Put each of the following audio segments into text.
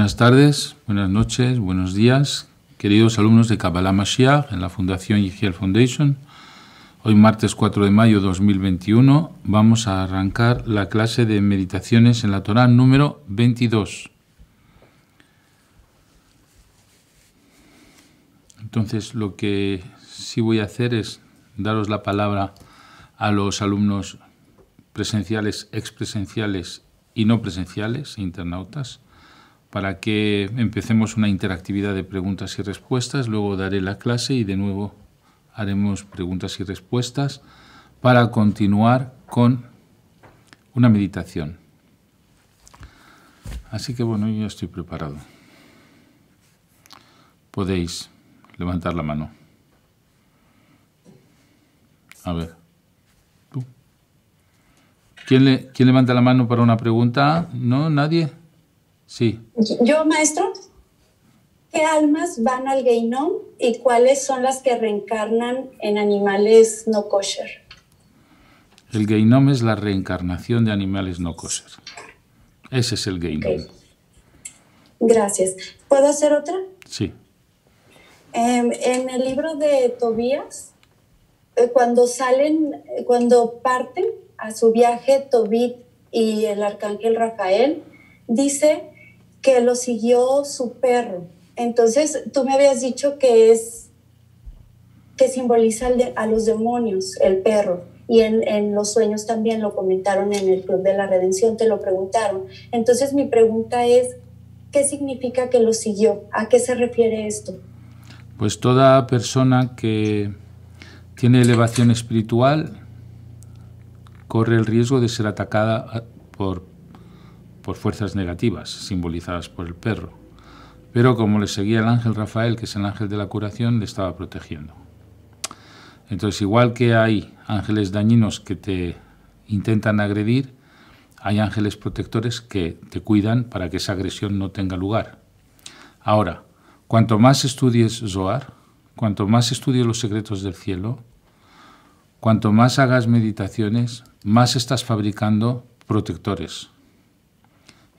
Buenas tardes, buenas noches, buenos días, queridos alumnos de Kabbalah Mashiach en la Fundación Yigiel Foundation. Hoy martes 4 de mayo 2021 vamos a arrancar la clase de meditaciones en la Torah número 22. Entonces lo que sí voy a hacer es daros la palabra a los alumnos presenciales, expresenciales y no presenciales, internautas para que empecemos una interactividad de preguntas y respuestas. Luego daré la clase y de nuevo haremos preguntas y respuestas para continuar con una meditación. Así que bueno, yo estoy preparado. Podéis levantar la mano. A ver. ¿Quién, ¿Quién levanta la mano para una pregunta? ¿No? ¿Nadie? Sí. Yo, maestro, ¿qué almas van al Geinom y cuáles son las que reencarnan en animales no kosher? El Geinom es la reencarnación de animales no kosher. Ese es el Geinom. Gracias. ¿Puedo hacer otra? Sí. Em, en el libro de Tobías, eh, cuando salen, eh, cuando parten a su viaje Tobit y el arcángel Rafael, dice que lo siguió su perro. Entonces, tú me habías dicho que es que simboliza a los demonios, el perro. Y en, los sueños también lo comentaron en el Club de la Redención, te lo preguntaron. Entonces mi pregunta es, ¿qué significa que lo siguió? ¿A qué se refiere esto? Pues toda persona que tiene elevación espiritual corre el riesgo de ser atacada ah, por por fuerzas negativas simbolizadas por el perro, pero como le seguía el ángel Rafael, que es el ángel de la curación, le estaba protegiendo. Entonces, igual que hay ángeles dañinos que te intentan agredir, hay ángeles protectores que te cuidan para que esa agresión no tenga lugar. Ahora, cuanto más estudies Zohar, cuanto más estudies los secretos del cielo, cuanto más hagas meditaciones, más estás fabricando protectores,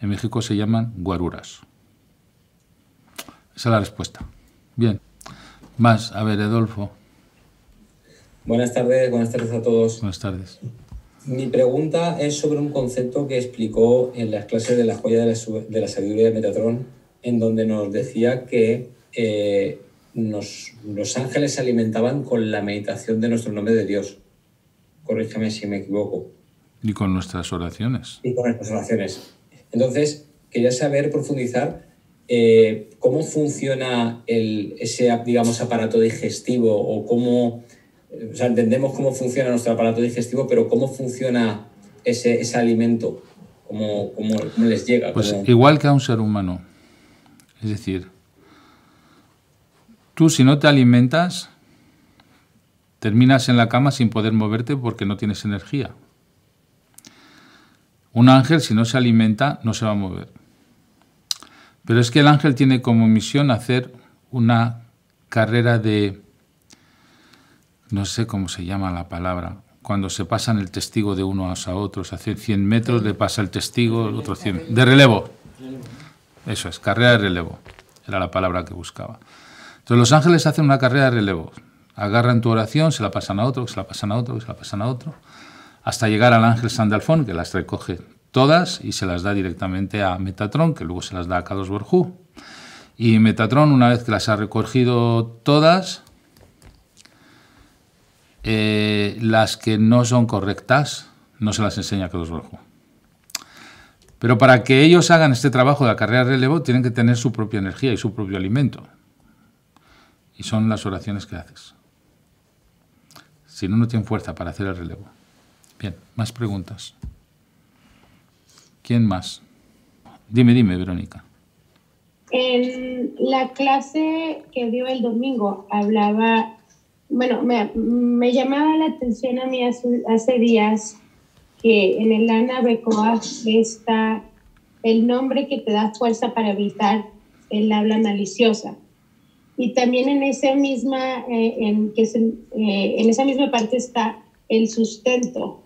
en México se llaman guaruras. Esa es la respuesta. Bien. Más, a ver, Edolfo. Buenas tardes, buenas tardes a todos. Buenas tardes. Mi pregunta es sobre un concepto que explicó en las clases de la joya de la, sabiduría de Metatron, en donde nos decía que eh, los ángeles se alimentaban con la meditación de nuestro nombre de Dios. Corrígeme si me equivoco. Y con nuestras oraciones. Y con nuestras oraciones. Entonces, quería saber, profundizar, eh, cómo funciona el, ese, digamos, aparato digestivo o cómo, o sea, entendemos cómo funciona nuestro aparato digestivo, pero cómo funciona ese, alimento, cómo, les llega. Pues igual que a un ser humano. Es decir, tú si no te alimentas, terminas en la cama sin poder moverte porque no tienes energía. Un ángel si no se alimenta no se va a mover. Pero es que el ángel tiene como misión hacer una carrera de, no sé cómo se llama la palabra, cuando se pasan el testigo de unos a otros, hacer 100 metros le pasa el testigo, el otro 100, de relevo. Eso es, carrera de relevo, era la palabra que buscaba. Entonces los ángeles hacen una carrera de relevo, agarran tu oración, se la pasan a otro, se la pasan a otro, se la pasan a otro hasta llegar al Ángel Sandalfón, que las recoge todas y se las da directamente a Metatron, que luego se las da a Kados Borjú. Y Metatron, una vez que las ha recogido todas, eh, las que no son correctas no se las enseña a Kados Borjú. Pero para que ellos hagan este trabajo de acarrear relevo, tienen que tener su propia energía y su propio alimento. Y son las oraciones que haces. Si no, no tienen fuerza para hacer el relevo. Bien, más preguntas. ¿Quién más? Dime, dime, Verónica. En la clase que dio el domingo hablaba, bueno, me, llamaba la atención a mí hace, días que en el Ana Becoa está el nombre que te da fuerza para evitar el habla maliciosa. Y también en esa misma, eh, eh, en esa misma parte está el sustento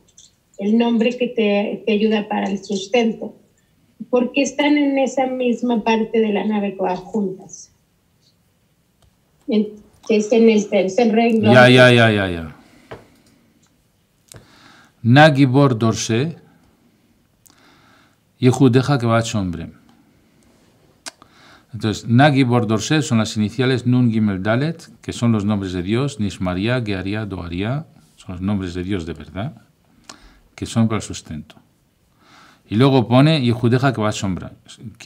el nombre que te, ayuda para el sustento, porque están en esa misma parte de la nave juntas. Es en el tercer Ya, ya, ya, ya, ya. y Judeja que va hombre. Entonces, Nagi Bordorse son las iniciales Nun Gimel Dalet, que son los nombres de Dios, Nishmaria, Gearia, Doaria, son los nombres de Dios de verdad que son para el sustento. Y luego pone Yehudeja que va a sombra.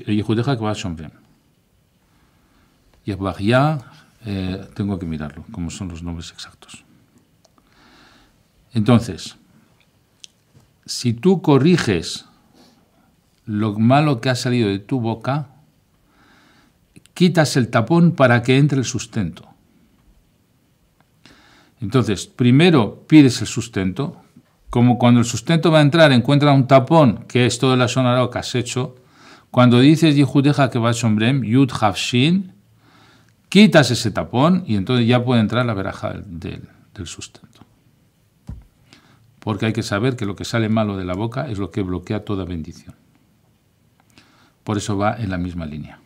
Yehudeja que va a Y Yahbajía, ya eh, tengo que mirarlo, como son los nombres exactos. Entonces, si tú corriges lo malo que ha salido de tu boca, quitas el tapón para que entre el sustento. Entonces, primero pides el sustento, como cuando el sustento va a entrar encuentra un tapón, que es toda la zona que has hecho, cuando dices Yehudeja que va sombrem, Yud Havshin, quitas ese tapón y entonces ya puede entrar la veraja del, del sustento. Porque hay que saber que lo que sale malo de la boca es lo que bloquea toda bendición. Por eso va en la misma línea.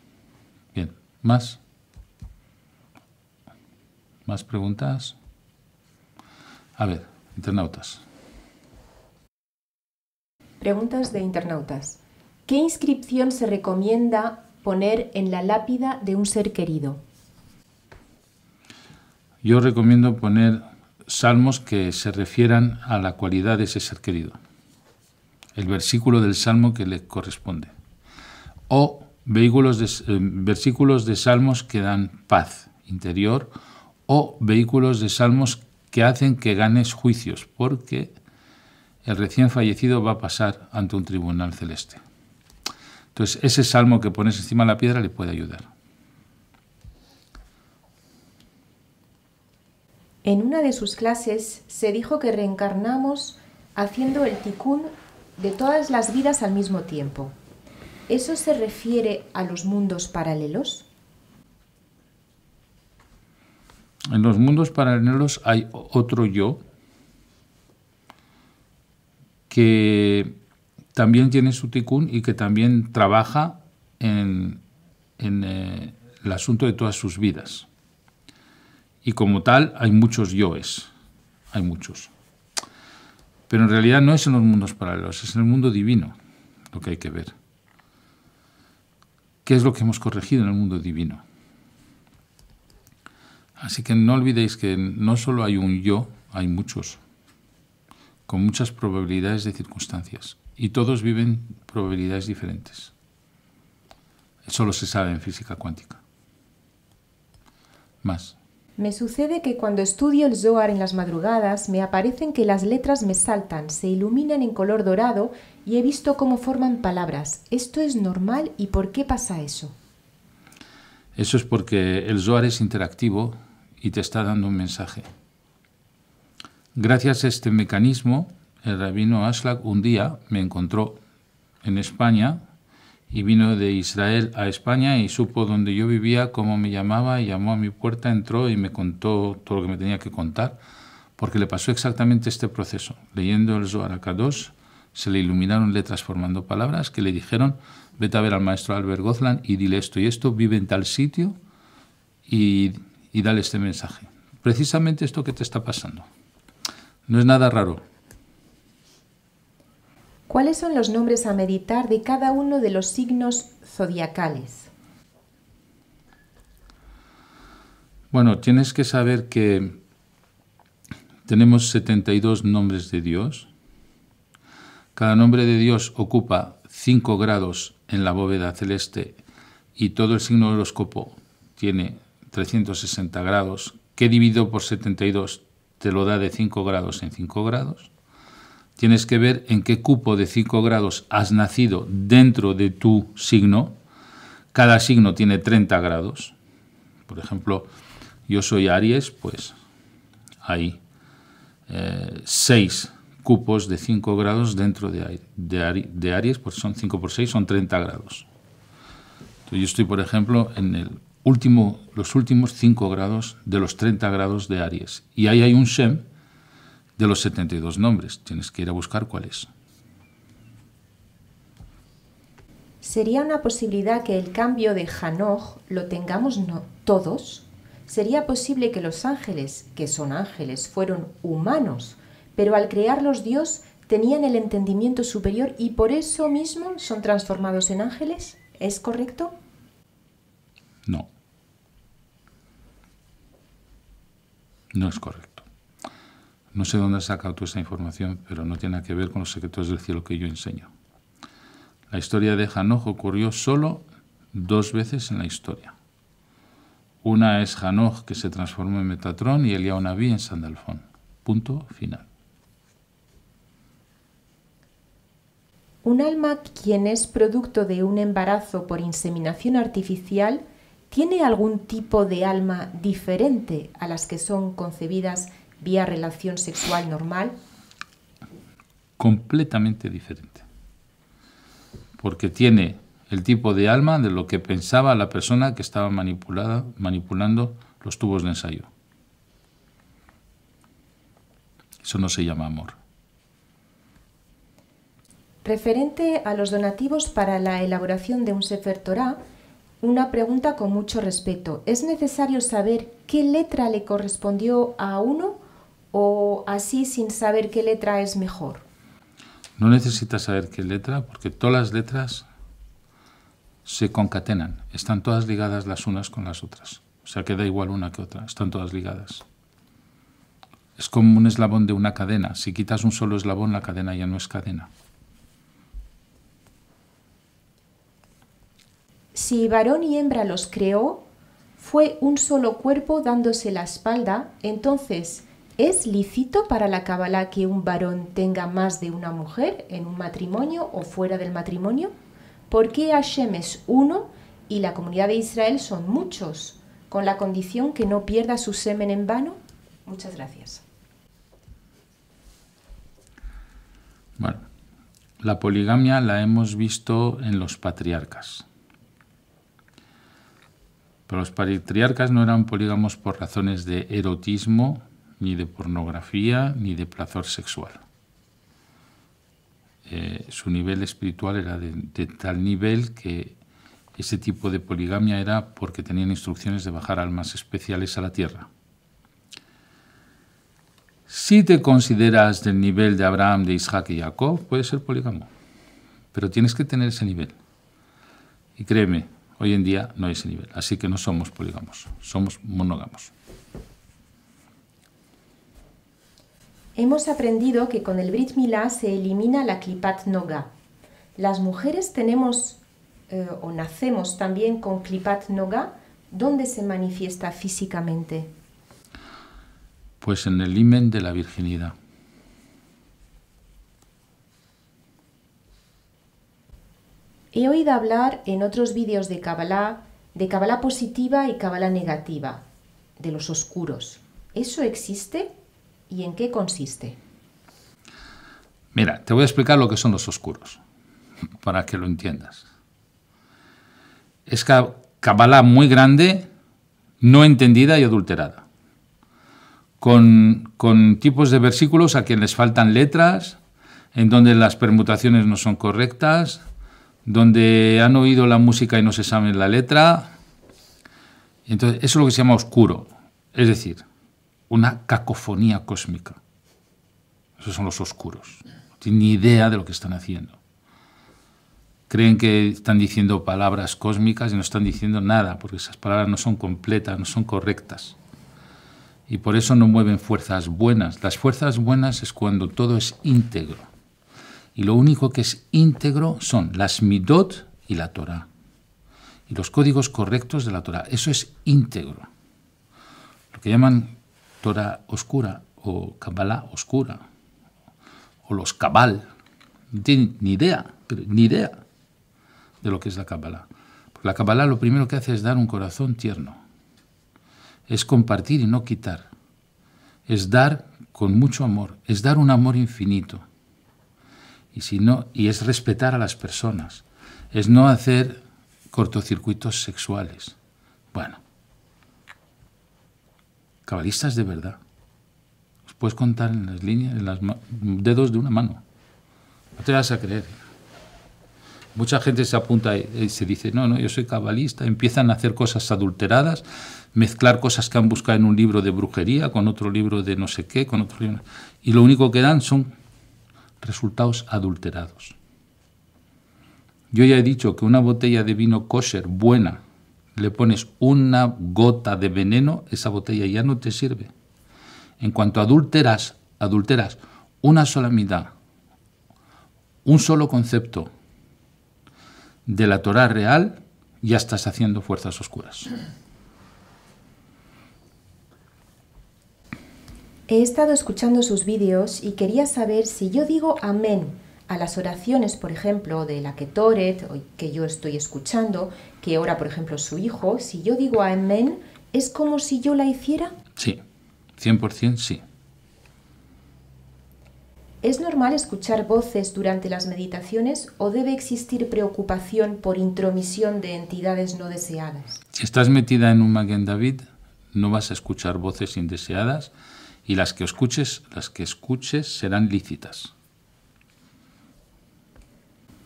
Bien, ¿más? ¿Más preguntas? A ver, internautas. Preguntas de internautas. ¿Qué inscripción se recomienda poner en la lápida de un ser querido? Yo recomiendo poner salmos que se refieran a la cualidad de ese ser querido, el versículo del salmo que le corresponde, o vehículos de, eh, versículos de salmos que dan paz interior, o vehículos de salmos que hacen que ganes juicios, porque el recién fallecido va a pasar ante un tribunal celeste. Entonces, ese salmo que pones encima de la piedra le puede ayudar. En una de sus clases se dijo que reencarnamos haciendo el ticún de todas las vidas al mismo tiempo. ¿Eso se refiere a los mundos paralelos? En los mundos paralelos hay otro yo que también tiene su ticún y que también trabaja en, eh, el asunto de todas sus vidas. Y como tal, hay muchos yoes, hay muchos. Pero en realidad no es en los mundos paralelos, es en el mundo divino lo que hay que ver. ¿Qué es lo que hemos corregido en el mundo divino? Así que no olvidéis que no solo hay un yo, hay muchos con muchas probabilidades de circunstancias, y todos viven probabilidades diferentes. Solo se sabe en física cuántica. Más. Me sucede que cuando estudio el Zohar en las madrugadas, me aparecen que las letras me saltan, se iluminan en color dorado y he visto cómo forman palabras. ¿Esto es normal y por qué pasa eso? Eso es porque el Zohar es interactivo y te está dando un mensaje. Gracias a este mecanismo, el rabino aslak un día me encontró en España y vino de Israel a España y supo dónde yo vivía, cómo me llamaba, llamó a mi puerta, entró y me contó todo lo que me tenía que contar, porque le pasó exactamente este proceso. Leyendo el Zohar Kadosh, se le iluminaron letras formando palabras que le dijeron, vete a ver al maestro Albert Gozlan y dile esto y esto, vive en tal sitio y, y dale este mensaje. Precisamente esto que te está pasando. No es nada raro. ¿Cuáles son los nombres a meditar de cada uno de los signos zodiacales? Bueno, tienes que saber que tenemos 72 nombres de Dios. Cada nombre de Dios ocupa 5 grados en la bóveda celeste y todo el signo horóscopo tiene 360 grados, que divido por 72 te lo da de 5 grados en 5 grados. Tienes que ver en qué cupo de 5 grados has nacido dentro de tu signo. Cada signo tiene 30 grados. Por ejemplo, yo soy Aries, pues hay 6 eh, cupos de 5 grados dentro de, de, de Aries, pues son 5 por 6, son 30 grados. Entonces, yo estoy, por ejemplo, en el último, los últimos 5 grados de los 30 grados de Aries. Y ahí hay un Shem de los 72 nombres. Tienes que ir a buscar cuál es. ¿Sería una posibilidad que el cambio de Hanoj lo tengamos todos? ¿Sería posible que los ángeles, que son ángeles, fueron humanos, pero al crearlos Dios tenían el entendimiento superior y por eso mismo son transformados en ángeles? ¿Es correcto? No. No es correcto. No sé dónde has sacado tú esa información, pero no tiene que ver con los secretos del cielo que yo enseño. La historia de Hanoj ocurrió solo dos veces en la historia. Una es Hanoj, que se transformó en Metatron y Eliaonaví en Sandalfón. Punto final. Un alma quien es producto de un embarazo por inseminación artificial ¿tiene algún tipo de alma diferente a las que son concebidas vía relación sexual normal? Completamente diferente. Porque tiene el tipo de alma de lo que pensaba la persona que estaba manipulada, manipulando los tubos de ensayo. Eso no se llama amor. Referente a los donativos para la elaboración de un Sefer Torah, una pregunta con mucho respeto. ¿Es necesario saber qué letra le correspondió a uno o así sin saber qué letra es mejor? No necesitas saber qué letra porque todas las letras se concatenan, están todas ligadas las unas con las otras. O sea, queda igual una que otra, están todas ligadas. Es como un eslabón de una cadena. Si quitas un solo eslabón, la cadena ya no es cadena. Si varón y hembra los creó, fue un solo cuerpo dándose la espalda, entonces, ¿es lícito para la Kabbalah que un varón tenga más de una mujer en un matrimonio o fuera del matrimonio? ¿Por qué Hashem es uno y la comunidad de Israel son muchos, con la condición que no pierda su semen en vano? Muchas gracias. Bueno, la poligamia la hemos visto en los patriarcas. Pero los patriarcas no eran polígamos por razones de erotismo, ni de pornografía, ni de placer sexual. Eh, su nivel espiritual era de, de tal nivel que ese tipo de poligamia era porque tenían instrucciones de bajar almas especiales a la tierra. Si te consideras del nivel de Abraham, de Isaac y Jacob, puedes ser polígamo, pero tienes que tener ese nivel. Y créeme, Hoy en día no hay ese nivel, así que no somos polígamos, somos monógamos. Hemos aprendido que con el Brit Milá se elimina la Klipat Noga. ¿Las mujeres tenemos eh, o nacemos también con Klipat Noga? ¿Dónde se manifiesta físicamente? Pues en el himen de la virginidad. He oído hablar en otros vídeos de Kabbalah de Kabbalah positiva y Kabbalah negativa, de los oscuros. ¿Eso existe y en qué consiste? Mira, te voy a explicar lo que son los oscuros, para que lo entiendas. Es Kabbalah muy grande, no entendida y adulterada, con, con tipos de versículos a quienes les faltan letras, en donde las permutaciones no son correctas, donde han oído la música y no se sabe la letra. Entonces, eso es lo que se llama oscuro, es decir, una cacofonía cósmica. Esos son los oscuros. No tienen ni idea de lo que están haciendo. Creen que están diciendo palabras cósmicas y no están diciendo nada, porque esas palabras no son completas, no son correctas. Y por eso no mueven fuerzas buenas. Las fuerzas buenas es cuando todo es íntegro y lo único que es íntegro son las midot y la Torah. Y los códigos correctos de la Torah. Eso es íntegro. Lo que llaman Torah oscura o Kabbalah oscura. O los Cabal No tienen ni idea, ni idea de lo que es la Kabbalah. Porque la Kabbalah lo primero que hace es dar un corazón tierno. Es compartir y no quitar. Es dar con mucho amor. Es dar un amor infinito y, si no, y es respetar a las personas, es no hacer cortocircuitos sexuales. Bueno, cabalistas de verdad, os puedes contar en las líneas, en los dedos de una mano. No te vas a creer. Mucha gente se apunta y se dice, no, no, yo soy cabalista, empiezan a hacer cosas adulteradas, mezclar cosas que han buscado en un libro de brujería, con otro libro de no sé qué, con otro libro... Y lo único que dan son resultados adulterados. Yo ya he dicho que una botella de vino kosher buena, le pones una gota de veneno, esa botella ya no te sirve. En cuanto adulteras, adulteras una sola mitad, un solo concepto de la Torah real, ya estás haciendo fuerzas oscuras. He estado escuchando sus vídeos y quería saber si yo digo amén a las oraciones, por ejemplo, de la que Ketoret, que yo estoy escuchando, que ora, por ejemplo, su hijo, si yo digo amén, ¿es como si yo la hiciera? Sí, 100% sí. ¿Es normal escuchar voces durante las meditaciones o debe existir preocupación por intromisión de entidades no deseadas? Si estás metida en un Magen David, no vas a escuchar voces indeseadas, y las que escuches, las que escuches serán lícitas.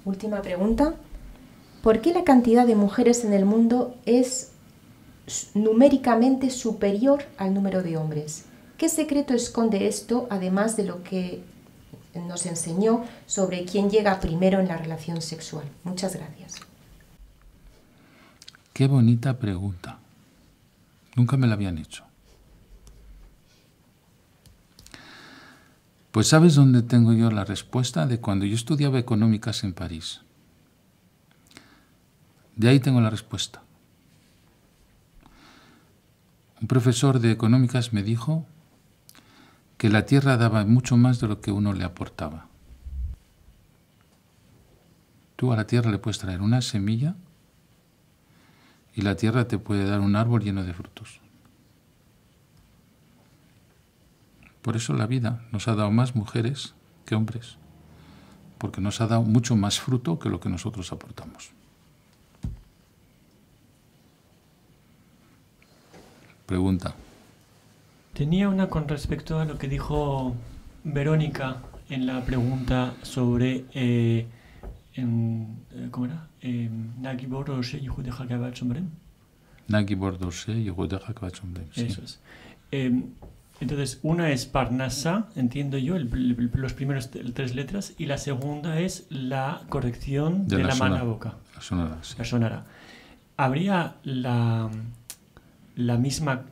Última pregunta. ¿Por qué la cantidad de mujeres en el mundo es numéricamente superior al número de hombres? ¿Qué secreto esconde esto, además de lo que nos enseñó sobre quién llega primero en la relación sexual? Muchas gracias. Qué bonita pregunta. Nunca me la habían hecho. Pues sabes dónde tengo yo la respuesta de cuando yo estudiaba económicas en París. De ahí tengo la respuesta. Un profesor de económicas me dijo que la tierra daba mucho más de lo que uno le aportaba. Tú a la tierra le puedes traer una semilla y la tierra te puede dar un árbol lleno de frutos. Por eso la vida nos ha dado más mujeres que hombres, porque nos ha dado mucho más fruto que lo que nosotros aportamos. Pregunta. Tenía una con respecto a lo que dijo Verónica en la pregunta sobre eh, eh, ¿cómo era? Eh, em, Nagi y Judeja Kabachombrem. Nagi Bordoshe y Judeja Kabachombrem. Eso es. Em, entonces, una es Parnasa, entiendo yo, el, los primeros tres letras, y la segunda es la corrección de, la, mano a boca. La sonara, ¿Habría la, la, misma,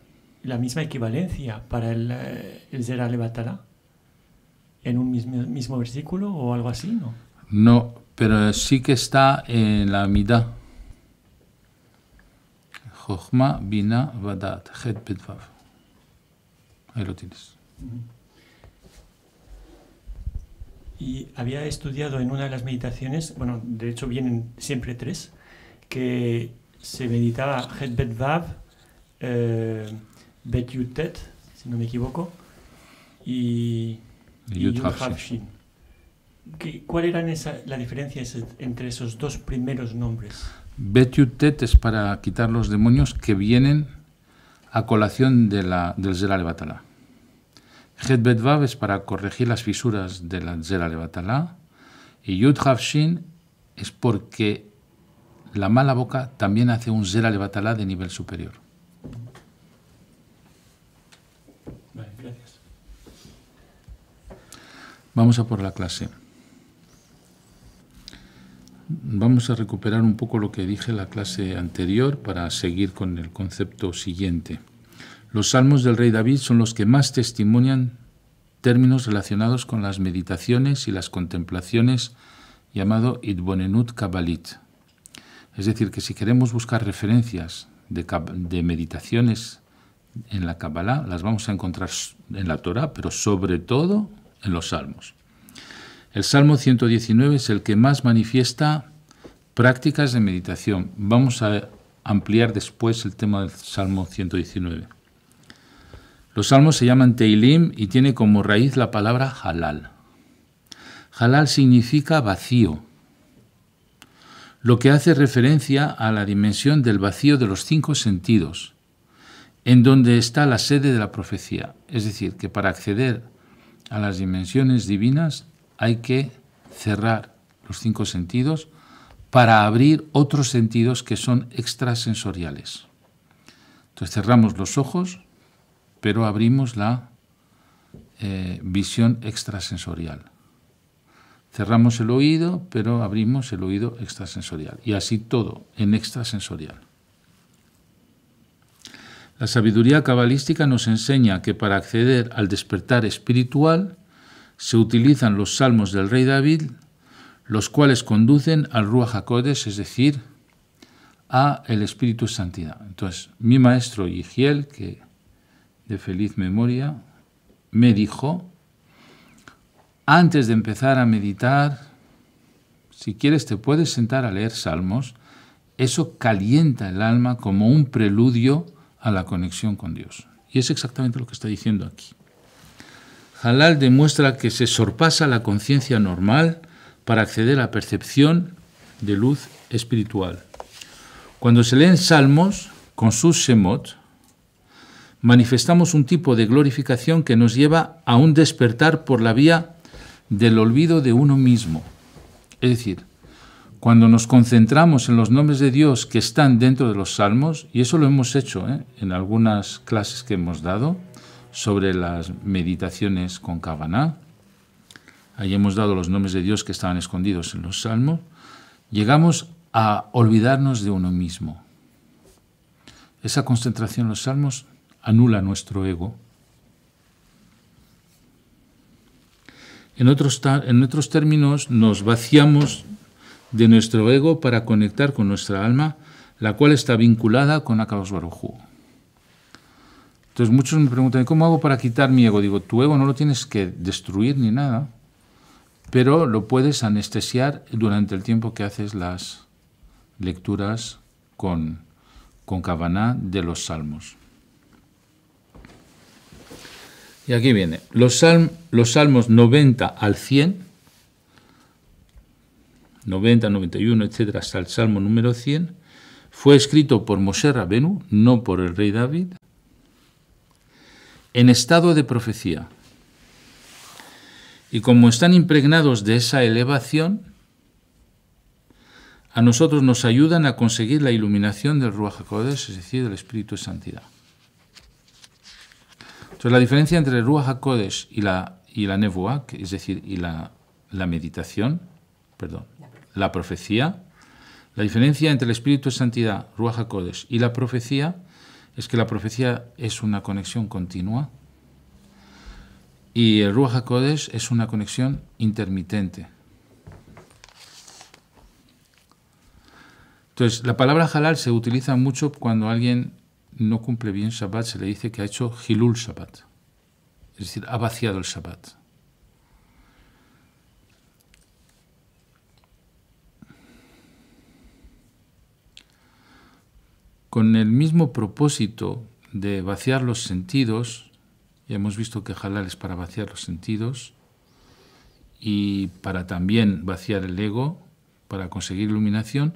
la misma equivalencia para el, el Zera en un mismo, versículo o algo así, no? No, pero sí que está en la mitad. Bina ahí lo tienes. Y había estudiado en una de las meditaciones, bueno, de hecho vienen siempre tres, que se meditaba Het Bet Vav, Bet Yutet, si no me equivoco, y, y ¿Cuál era esa, la diferencia entre esos dos primeros nombres? Bet Yutet es para quitar los demonios que vienen a colación de la, del ZERA Batalá. Het Betvav es para corregir las fisuras de la Zelal Batalá y Yud Shin es porque la mala boca también hace un ZERA Batalá de nivel superior. Vamos a por la clase. Vamos a recuperar un poco lo que dije en la clase anterior para seguir con el concepto siguiente. Los salmos del rey David son los que más testimonian términos relacionados con las meditaciones y las contemplaciones llamado Idbonenut Kabbalit. Es decir, que si queremos buscar referencias de, meditaciones en la Kabbalah, las vamos a encontrar en la Torah, pero sobre todo en los salmos. El Salmo 119 es el que más manifiesta prácticas de meditación. Vamos a ampliar después el tema del Salmo 119. Los salmos se llaman Teilim y tiene como raíz la palabra halal. Halal significa vacío, lo que hace referencia a la dimensión del vacío de los cinco sentidos, en donde está la sede de la profecía. Es decir, que para acceder a las dimensiones divinas hay que cerrar los cinco sentidos para abrir otros sentidos que son extrasensoriales. Entonces cerramos los ojos, pero abrimos la eh, visión extrasensorial. Cerramos el oído, pero abrimos el oído extrasensorial. Y así todo, en extrasensorial. La sabiduría cabalística nos enseña que para acceder al despertar espiritual se utilizan los salmos del rey David, los cuales conducen al Ruach HaKodesh, es decir, a el Espíritu Santidad. Entonces, mi maestro Yigiel, que de feliz memoria, me dijo, antes de empezar a meditar, si quieres te puedes sentar a leer salmos, eso calienta el alma como un preludio a la conexión con Dios. Y es exactamente lo que está diciendo aquí. Halal demuestra que se sorpasa la conciencia normal para acceder a la percepción de luz espiritual. Cuando se leen salmos con sus semot, manifestamos un tipo de glorificación que nos lleva a un despertar por la vía del olvido de uno mismo. Es decir, cuando nos concentramos en los nombres de Dios que están dentro de los salmos, y eso lo hemos hecho ¿eh? en algunas clases que hemos dado, sobre las meditaciones con Kavaná. Ahí hemos dado los nombres de Dios que estaban escondidos en los salmos. Llegamos a olvidarnos de uno mismo. Esa concentración en los salmos anula nuestro ego. En otros, términos, nos vaciamos de nuestro ego para conectar con nuestra alma, la cual está vinculada con Akaos entonces muchos me preguntan, ¿cómo hago para quitar mi ego? Digo, tu ego no lo tienes que destruir ni nada, pero lo puedes anestesiar durante el tiempo que haces las lecturas con, con de los salmos. Y aquí viene, los, salmos 90 al 100, 90, 91, etcétera, hasta el salmo número 100, fue escrito por Moser Rabenu, no por el rey David, en estado de profecía. Y como están impregnados de esa elevación, a nosotros nos ayudan a conseguir la iluminación del Ruach es decir, del Espíritu de Santidad. Entonces, la diferencia entre el Ruach y la, y la es decir, y la, la meditación, perdón, la profecía, la diferencia entre el Espíritu de Santidad, Ruach y la profecía es que la profecía es una conexión continua y el Ruach HaKodesh es una conexión intermitente. Entonces, la palabra halal se utiliza mucho cuando alguien no cumple bien Shabbat, se le dice que ha hecho Hilul Shabbat, es decir, ha vaciado el Shabbat. con el mismo propósito de vaciar los sentidos, ya hemos visto que halal es para vaciar los sentidos y para también vaciar el ego, para conseguir iluminación,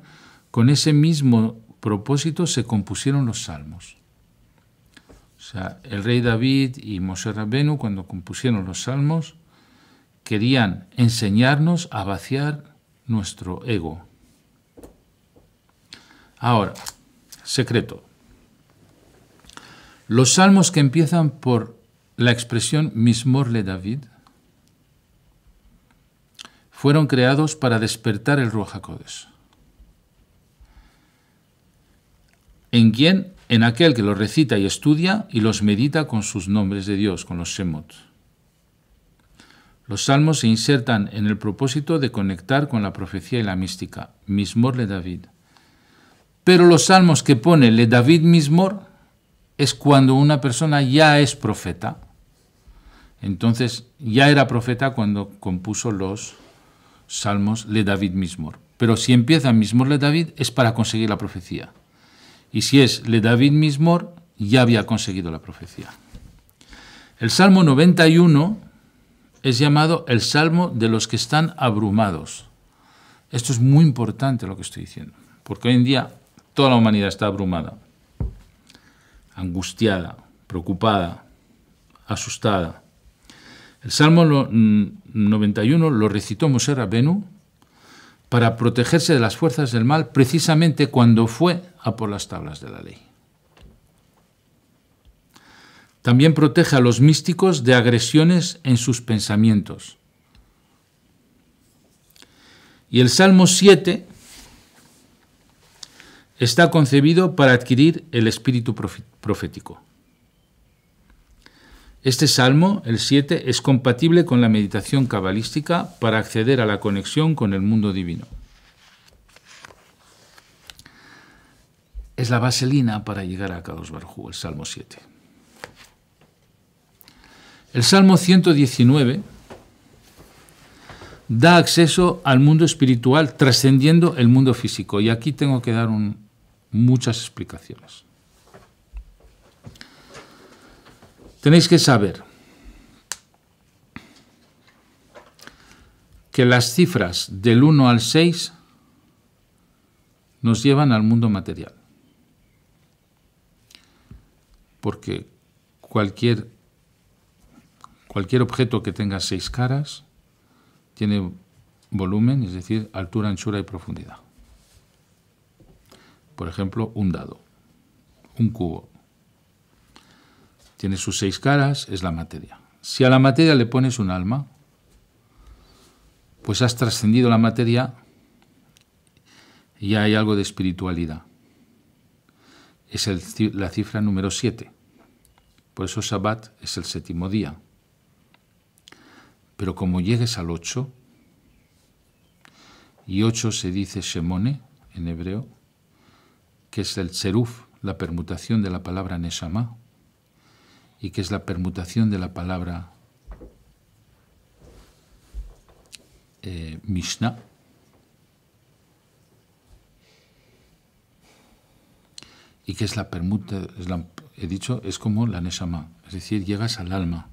con ese mismo propósito se compusieron los salmos. O sea, el rey David y Moshe Rabbenu, cuando compusieron los salmos, querían enseñarnos a vaciar nuestro ego. Ahora, secreto. Los salmos que empiezan por la expresión Mismor le David fueron creados para despertar el Ruach ¿En quien, En aquel que los recita y estudia y los medita con sus nombres de Dios, con los Shemot. Los salmos se insertan en el propósito de conectar con la profecía y la mística, Mismor le David pero los salmos que pone le David Mismor es cuando una persona ya es profeta. Entonces ya era profeta cuando compuso los salmos le David Mismor. Pero si empieza Mismor le David es para conseguir la profecía. Y si es le David Mismor, ya había conseguido la profecía. El Salmo 91 es llamado el Salmo de los que están abrumados. Esto es muy importante lo que estoy diciendo, porque hoy en día Toda la humanidad está abrumada, angustiada, preocupada, asustada. El Salmo 91 mm, lo recitó Mosera Venu para protegerse de las fuerzas del mal precisamente cuando fue a por las tablas de la ley. También protege a los místicos de agresiones en sus pensamientos. Y el Salmo 7 está concebido para adquirir el espíritu profético. Este salmo, el 7, es compatible con la meditación cabalística para acceder a la conexión con el mundo divino. Es la vaselina para llegar a Kadosh Barjú, el salmo 7. El salmo 119 da acceso al mundo espiritual trascendiendo el mundo físico. Y aquí tengo que dar un, muchas explicaciones. Tenéis que saber que las cifras del 1 al 6 nos llevan al mundo material. Porque cualquier, cualquier objeto que tenga seis caras tiene volumen, es decir, altura, anchura y profundidad. Por ejemplo, un dado, un cubo. Tiene sus seis caras, es la materia. Si a la materia le pones un alma, pues has trascendido la materia y hay algo de espiritualidad. Es la cifra número 7. Por eso Shabbat es el séptimo día. Pero como llegues al ocho, y ocho se dice Shemone en hebreo, que es el seruf, la permutación de la palabra neshama y que es la permutación de la palabra eh, Mishnah. Y que es la permuta, he dicho, es como la Neshama, es decir, llegas al alma.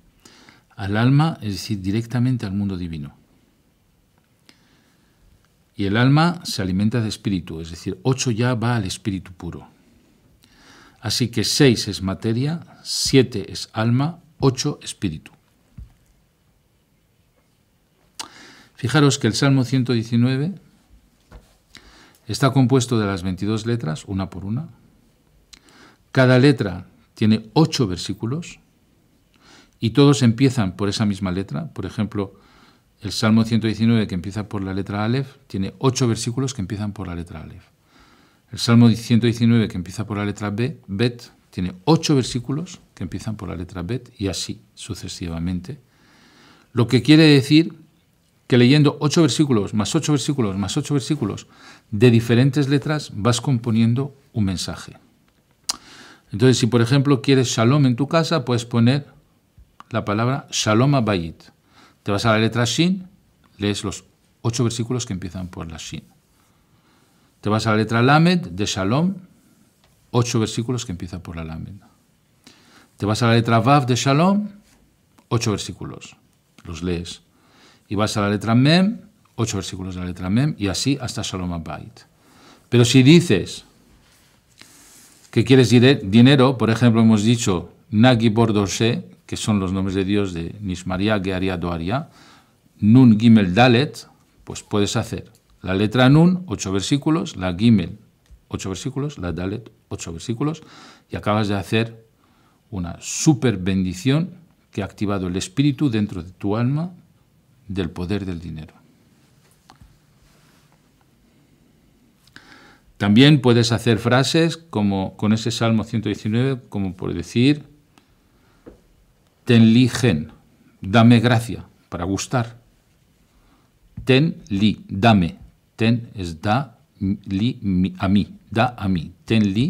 Al alma, es decir, directamente al mundo divino. Y el alma se alimenta de espíritu, es decir, ocho ya va al espíritu puro. Así que seis es materia, siete es alma, ocho espíritu. Fijaros que el Salmo 119 está compuesto de las 22 letras, una por una. Cada letra tiene ocho versículos y todos empiezan por esa misma letra. Por ejemplo, el Salmo 119, que empieza por la letra Aleph, tiene ocho versículos que empiezan por la letra Aleph. El Salmo 119, que empieza por la letra Bet, tiene ocho versículos que empiezan por la letra Bet y así sucesivamente. Lo que quiere decir que leyendo ocho versículos, más ocho versículos, más ocho versículos de diferentes letras, vas componiendo un mensaje. Entonces, si por ejemplo quieres shalom en tu casa, puedes poner la palabra shalom abayit. Te vas a la letra Shin, lees los ocho versículos que empiezan por la Shin. Te vas a la letra Lamed de Shalom, ocho versículos que empiezan por la Lamed. Te vas a la letra Vav de Shalom, ocho versículos, los lees. Y vas a la letra Mem, ocho versículos de la letra Mem, y así hasta Shalom Abayit. Pero si dices que quieres dinero, por ejemplo, hemos dicho Nagi Bordoshe, que son los nombres de Dios de Nismaria Gearia, Doaria, Nun, Gimel, Dalet, pues puedes hacer la letra Nun, ocho versículos, la Gimel, ocho versículos, la Dalet, ocho versículos, y acabas de hacer una super bendición que ha activado el espíritu dentro de tu alma del poder del dinero. También puedes hacer frases como con ese Salmo 119, como por decir, Ten li gen, dame gracia, para gustar. Ten li, dame. Ten es da li a mí, da a mí. Ten li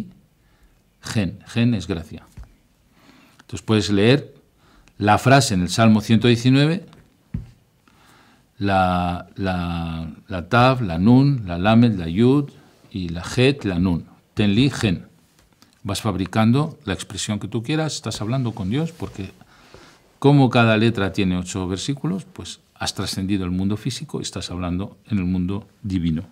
gen, gen es gracia. Entonces puedes leer la frase en el Salmo 119, la, la, la Nun, la Lamed, la Yud y la Het, la Nun. Ten li gen. Vas fabricando la expresión que tú quieras, estás hablando con Dios porque como cada letra tiene ocho versículos, pues has trascendido el mundo físico y estás hablando en el mundo divino.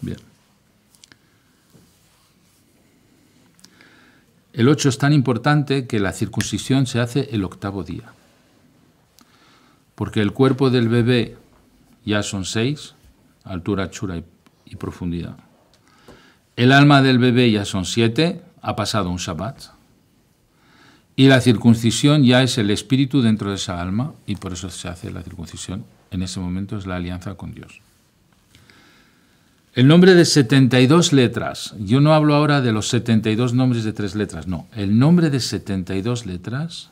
Bien. El ocho es tan importante que la circuncisión se hace el octavo día. Porque el cuerpo del bebé ya son seis, altura, anchura y profundidad. El alma del bebé ya son siete, ha pasado un Shabbat y la circuncisión ya es el espíritu dentro de esa alma y por eso se hace la circuncisión. En ese momento es la alianza con Dios. El nombre de 72 letras. Yo no hablo ahora de los 72 nombres de tres letras, no. El nombre de 72 letras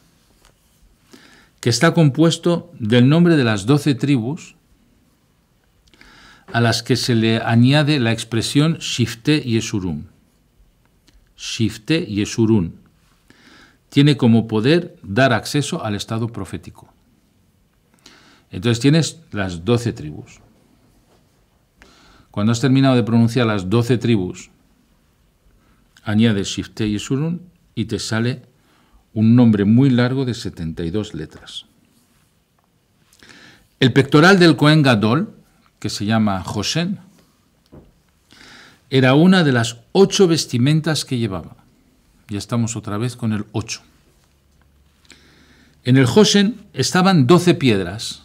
que está compuesto del nombre de las 12 tribus a las que se le añade la expresión Shifte Yesurum. Shifte Yeshurun. Tiene como poder dar acceso al estado profético. Entonces tienes las doce tribus. Cuando has terminado de pronunciar las doce tribus, añades Shifte Yeshurun y te sale un nombre muy largo de 72 letras. El pectoral del Cohen Gadol, que se llama Hoshen, era una de las ocho vestimentas que llevaba. Ya estamos otra vez con el ocho. En el Josen estaban doce piedras.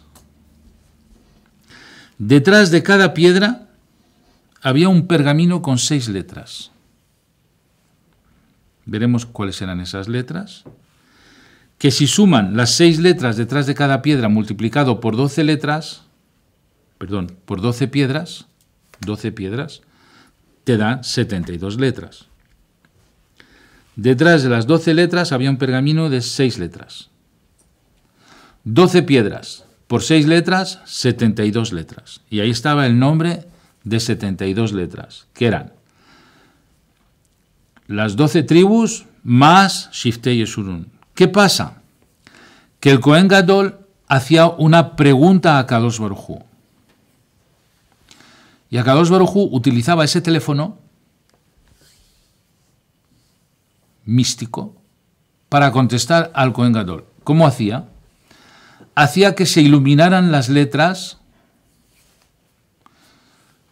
Detrás de cada piedra había un pergamino con seis letras. Veremos cuáles eran esas letras. Que si suman las seis letras detrás de cada piedra multiplicado por doce letras, perdón, por doce piedras, doce piedras, te da 72 letras. Detrás de las 12 letras había un pergamino de 6 letras. 12 piedras por 6 letras, 72 letras. Y ahí estaba el nombre de 72 letras, que eran las 12 tribus más Shiftei Yesurun. ¿Qué pasa? Que el Cohen Gadol hacía una pregunta a Kadosh Baruj y Akadosh Baruju utilizaba ese teléfono místico para contestar al Cohen Gadol. ¿Cómo hacía? Hacía que se iluminaran las letras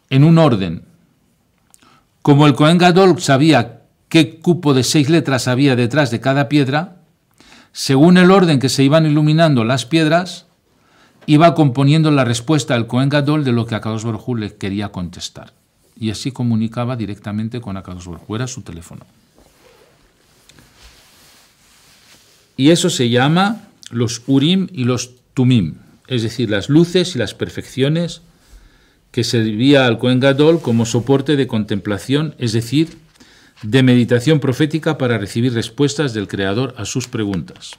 en un orden. Como el Cohen Gadol sabía qué cupo de seis letras había detrás de cada piedra, según el orden que se iban iluminando las piedras, iba componiendo la respuesta al Kohen Gadol de lo que a Baruj le quería contestar. Y así comunicaba directamente con Akadosh Baruj era su teléfono. Y eso se llama los Urim y los Tumim, es decir, las luces y las perfecciones que servía al Kohen Gadol como soporte de contemplación, es decir, de meditación profética para recibir respuestas del Creador a sus preguntas.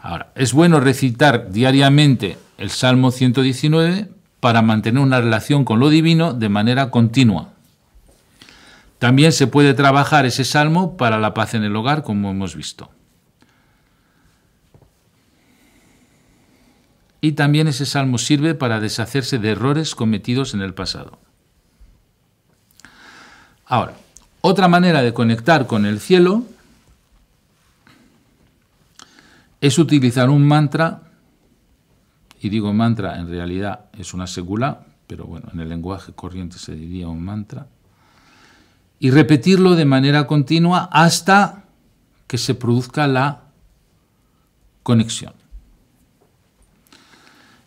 Ahora, es bueno recitar diariamente el Salmo 119 para mantener una relación con lo divino de manera continua. También se puede trabajar ese salmo para la paz en el hogar, como hemos visto. Y también ese salmo sirve para deshacerse de errores cometidos en el pasado. Ahora, otra manera de conectar con el cielo es utilizar un mantra, y digo mantra, en realidad es una segula, pero bueno, en el lenguaje corriente se diría un mantra, y repetirlo de manera continua hasta que se produzca la conexión.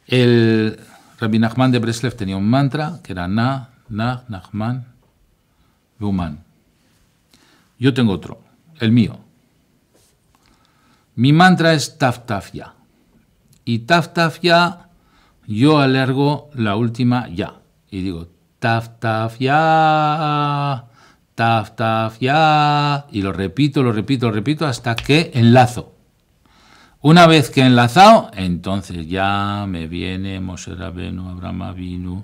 El Rabbi Nachman de Breslev tenía un mantra que era Na, Na, Nachman, Buman. Yo tengo otro, el mío, mi mantra es Taf Y Taf yo alargo la última Ya. Y digo Taf Taf Y lo repito, lo repito, lo repito hasta que enlazo. Una vez que he enlazado, entonces ya me viene Moshe Rabenu, Abraham Avinu,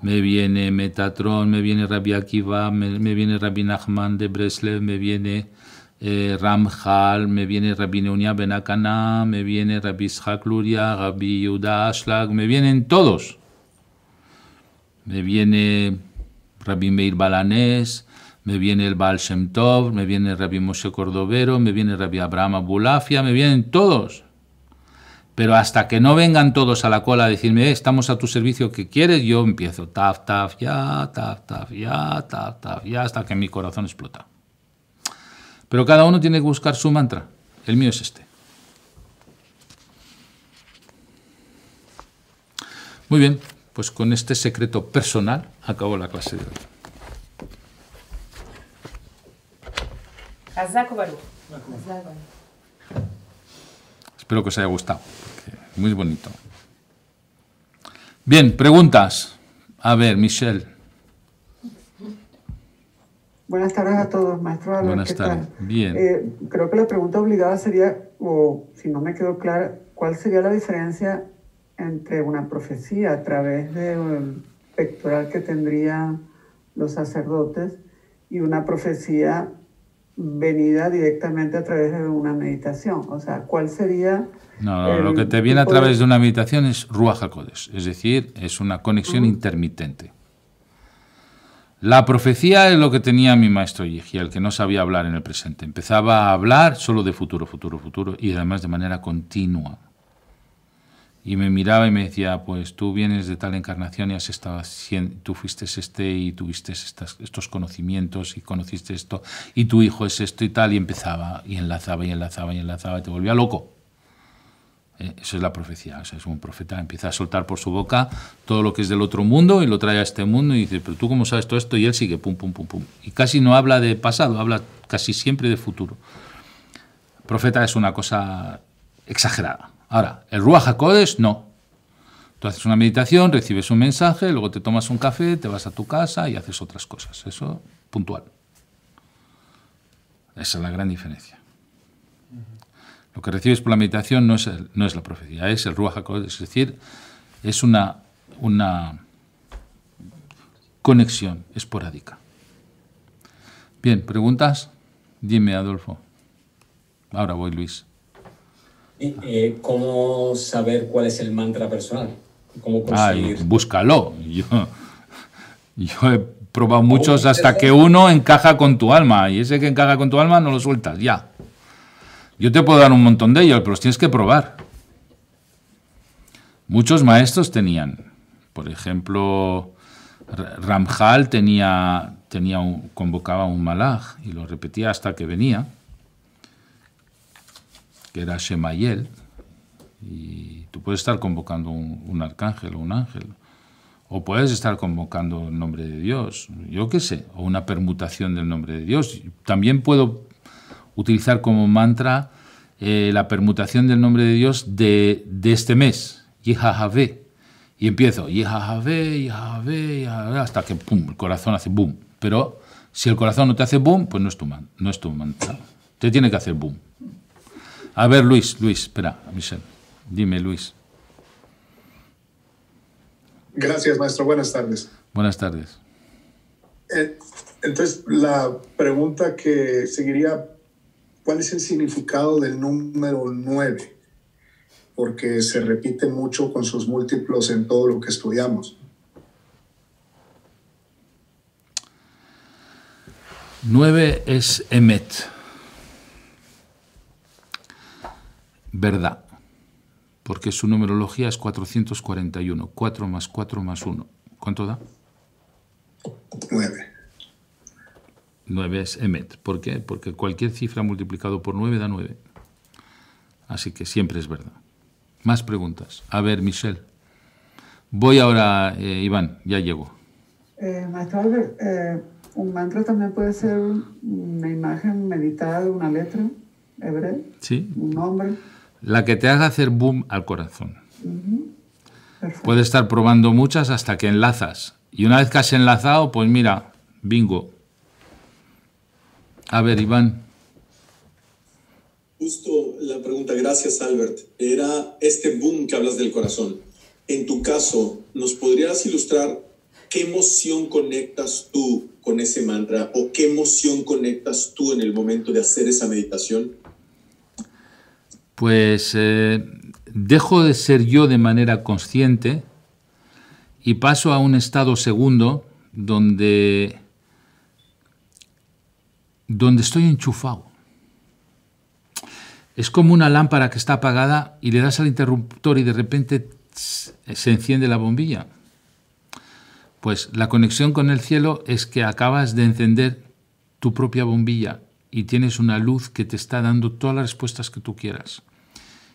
me viene Metatron, me viene Rabbi Akiva, me, me viene Rabbi Nachman de Breslev, me viene eh, Ramjal, me viene Rabbi Neunia Benakana, me viene Rabbi Ishak Luria, Rabbi me vienen todos. Me viene Rabbi Meir Balanés, me viene el Baal Shem Tov, me viene Rabbi Moshe Cordovero, me viene Rabbi Abraham Abulafia, me vienen todos. Pero hasta que no vengan todos a la cola a decirme, eh, estamos a tu servicio, ¿qué quieres? Yo empiezo, taf, taf, ya, taf, taf, ya, taf, taf, ya, hasta que mi corazón explota. Pero cada uno tiene que buscar su mantra. El mío es este. Muy bien, pues con este secreto personal acabo la clase de hoy. Espero que os haya gustado. Muy bonito. Bien, preguntas. A ver, Michelle. Buenas tardes a todos, maestro Buenas tardes. Bien. Eh, creo que la pregunta obligada sería, o si no me quedó clara, ¿cuál sería la diferencia entre una profecía a través del pectoral que tendrían los sacerdotes y una profecía venida directamente a través de una meditación. O sea, ¿cuál sería... No, lo que te viene a través de... una meditación es ruaja codes es decir, es una conexión intermitente. La profecía es lo que tenía mi maestro Yigi, que no sabía hablar en el presente. Empezaba a hablar solo de futuro, futuro, futuro, y además de manera continua. Y me miraba y me decía, pues tú vienes de tal encarnación y has estado tú fuiste este y tuviste estas, estos conocimientos y conociste esto, y tu hijo es esto y tal, y empezaba, y enlazaba, y enlazaba, y enlazaba, y te volvía loco. Eh, eso es la profecía. O sea, es un profeta, empieza a soltar por su boca todo lo que es del otro mundo y lo trae a este mundo y dice, pero tú cómo sabes todo esto y él sigue, pum, pum, pum, pum. Y casi no habla de pasado, habla casi siempre de futuro. profeta es una cosa exagerada. Ahora, el Ruach no. Tú haces una meditación, recibes un mensaje, luego te tomas un café, te vas a tu casa y haces otras cosas. Eso puntual. Esa es la gran diferencia. Lo que recibes por la meditación no es, no es la profecía, es el Ruach es decir, es una, una conexión esporádica. Bien, ¿preguntas? Dime, Adolfo. Ahora voy, Luis. Eh, ¿Cómo saber cuál es el mantra personal? ¿Cómo ah, conseguir? búscalo. yo he probado oh, muchos hasta que uno encaja con tu alma y ese que encaja con tu alma no lo sueltas, ya. Yo te puedo dar un montón de ellos, pero los tienes que probar. Muchos maestros tenían, por ejemplo, Ramjal tenía, tenía un, convocaba un malaj y lo repetía hasta que venía, que era Shemayel. Y tú puedes estar convocando un arcángel o un ángel, o puedes estar convocando el nombre de Dios, yo qué sé, o una permutación del nombre de Dios. También puedo utilizar como mantra eh, la permutación del nombre de Dios de, este mes, yahavé Y empiezo, yahavé yahavé yahavé hasta que pum, el corazón hace boom. Pero si el corazón no te hace boom, pues no es tu, man, no es tu mantra. Te tiene que hacer boom. A ver, Luis, Luis, espera, Michelle. Dime, Luis. Gracias, maestro. Buenas tardes. Buenas tardes. Eh, entonces, la pregunta que seguiría ¿Cuál es el significado del número 9? Porque se repite mucho con sus múltiplos en todo lo que estudiamos. 9 es Emet. Verdad. Porque su numerología es 441. 4 más 4 más 1. ¿Cuánto da? 9. 9 es emet. ¿Por qué? Porque cualquier cifra multiplicado por 9 da 9. Así que siempre es verdad. Más preguntas. A ver, Michelle. Voy ahora, eh, Iván, ya llego. Eh, maestro eh, un mantra también puede ser una imagen meditada una letra hebrea. Sí. Un nombre. La que te haga hacer boom al corazón. puede Puedes estar probando muchas hasta que enlazas. Y una vez que has enlazado, pues mira, bingo, a ver, Iván. Justo la pregunta, gracias Albert, era este boom que hablas del corazón. En tu caso, ¿nos podrías ilustrar qué emoción conectas tú con ese mantra o qué emoción conectas tú en el momento de hacer esa meditación? Pues eh, dejo de ser yo de manera consciente y paso a un estado segundo donde donde estoy enchufado. Es como una lámpara que está apagada y le das al interruptor y de repente se enciende la bombilla. Pues la conexión con el cielo es que acabas de encender tu propia bombilla y tienes una luz que te está dando todas las respuestas que tú quieras.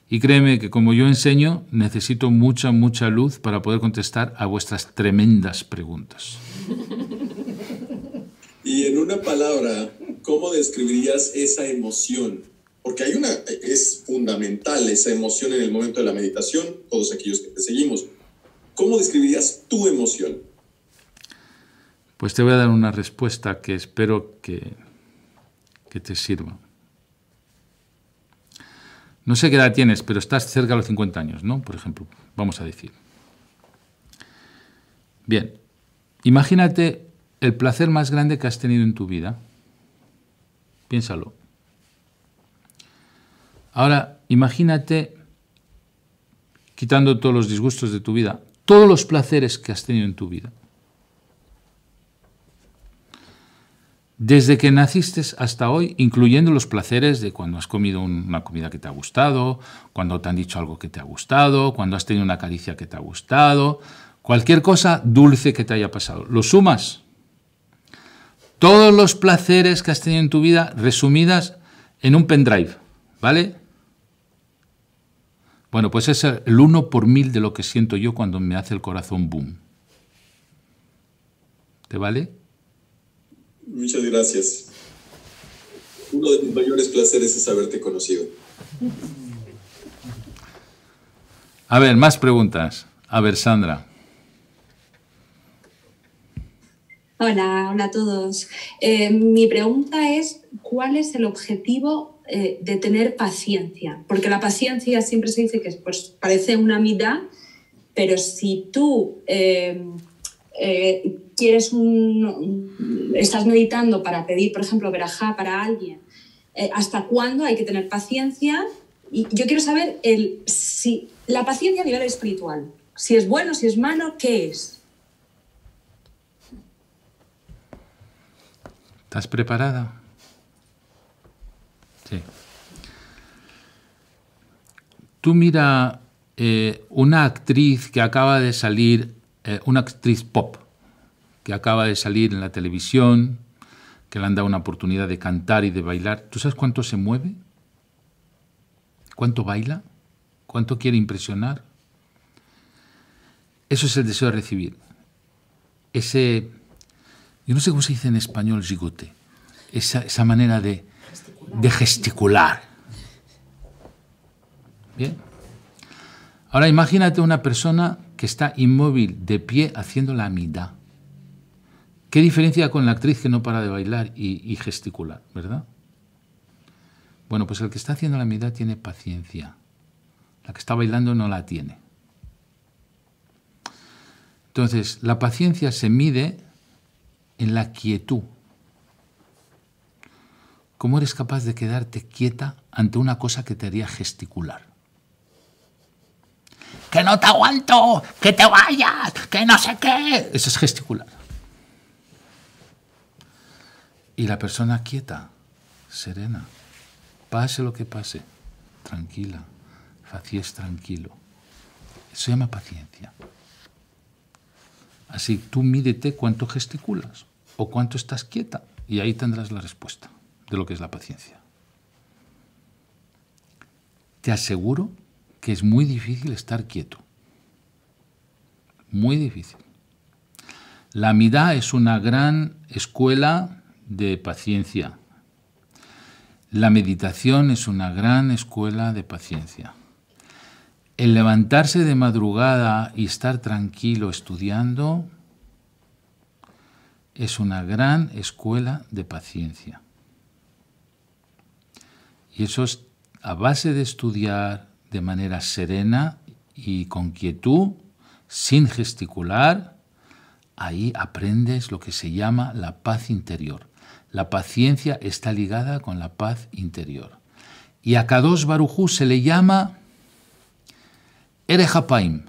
Y créeme que como yo enseño, necesito mucha, mucha luz para poder contestar a vuestras tremendas preguntas. Y en una palabra, ¿cómo describirías esa emoción? Porque hay una, es fundamental esa emoción en el momento de la meditación, todos aquellos que te seguimos. ¿Cómo describirías tu emoción? Pues te voy a dar una respuesta que espero que, que te sirva. No sé qué edad tienes, pero estás cerca de los 50 años, ¿no? Por ejemplo, vamos a decir. Bien, imagínate el placer más grande que has tenido en tu vida. Piénsalo. Ahora, imagínate, quitando todos los disgustos de tu vida, todos los placeres que has tenido en tu vida. Desde que naciste hasta hoy, incluyendo los placeres de cuando has comido una comida que te ha gustado, cuando te han dicho algo que te ha gustado, cuando has tenido una caricia que te ha gustado, cualquier cosa dulce que te haya pasado. Lo sumas todos los placeres que has tenido en tu vida resumidas en un pendrive, ¿vale? Bueno, pues es el uno por mil de lo que siento yo cuando me hace el corazón boom. ¿Te vale? Muchas gracias. Uno de mis mayores placeres es haberte conocido. A ver, más preguntas. A ver, Sandra. Hola, hola a todos. Eh, mi pregunta es, ¿cuál es el objetivo eh, de tener paciencia? Porque la paciencia siempre se dice que pues, parece una mitad, pero si tú eh, quieres un, estás meditando para pedir, por ejemplo, verajá para alguien, ¿hasta cuándo hay que tener paciencia? Y yo quiero saber el, si la paciencia a nivel espiritual, si es bueno, si es malo, ¿qué es? ¿Estás preparada? Sí. Tú mira eh, una actriz que acaba de salir, eh, una actriz pop, que acaba de salir en la televisión, que le han dado una oportunidad de cantar y de bailar. ¿Tú sabes cuánto se mueve? ¿Cuánto baila? ¿Cuánto quiere impresionar? Eso es el deseo de recibir. Ese yo no sé cómo se dice en español gigote, esa, manera de, gesticular. Bien. Ahora imagínate una persona que está inmóvil, de pie, haciendo la mitad. ¿Qué diferencia con la actriz que no para de bailar y, gesticular, verdad? Bueno, pues el que está haciendo la mitad tiene paciencia. La que está bailando no la tiene. Entonces, la paciencia se mide en la quietud. ¿Cómo eres capaz de quedarte quieta ante una cosa que te haría gesticular? ¡Que no te aguanto! ¡Que te vayas! ¡Que no sé qué! Eso es gesticular. Y la persona quieta, serena, pase lo que pase, tranquila, facies tranquilo. Eso se llama paciencia. Así, tú mídete cuánto gesticulas o cuánto estás quieta. Y ahí tendrás la respuesta de lo que es la paciencia. Te aseguro que es muy difícil estar quieto. Muy difícil. La amidad es una gran escuela de paciencia. La meditación es una gran escuela de paciencia. El levantarse de madrugada y estar tranquilo estudiando es una gran escuela de paciencia. Y eso es a base de estudiar de manera serena y con quietud, sin gesticular, ahí aprendes lo que se llama la paz interior. La paciencia está ligada con la paz interior. Y a Kadosh Barujú se le llama Erejapaim,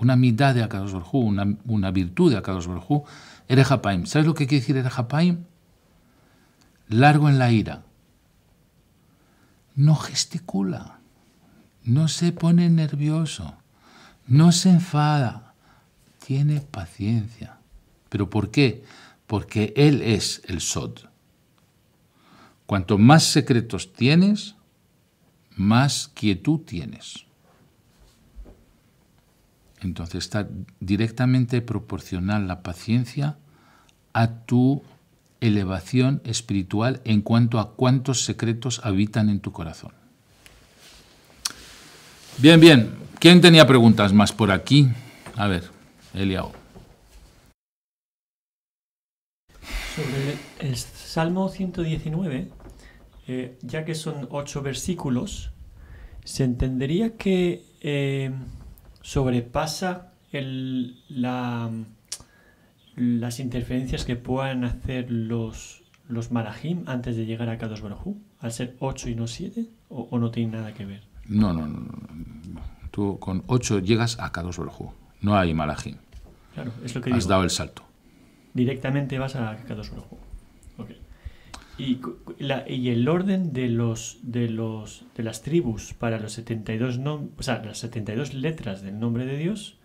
una mitad de Akadosh Baruj una, virtud de Akados Baruj Erejapaim. ¿Sabes lo que quiere decir Erejapaim? Largo en la ira. No gesticula, no se pone nervioso, no se enfada, tiene paciencia. ¿Pero por qué? Porque Él es el Sod. Cuanto más secretos tienes, más quietud tienes. Entonces está directamente proporcional la paciencia a tu elevación espiritual en cuanto a cuántos secretos habitan en tu corazón. Bien, bien. ¿Quién tenía preguntas más por aquí? A ver, Eliao. Sobre el Salmo 119, eh, ya que son ocho versículos, se entendería que eh, sobrepasa el, la, las interferencias que puedan hacer los, los antes de llegar a Kadosh Baruj al ser 8 y no 7, o, no tiene nada que ver? No, no, no. Tú con 8 llegas a Kadosh Baruj no hay malajim. Claro, es lo que Has dado el salto. Directamente vas a Kadosh Baruj y, el orden de los de los de las tribus para los 72 o sea, las 72 letras del nombre de Dios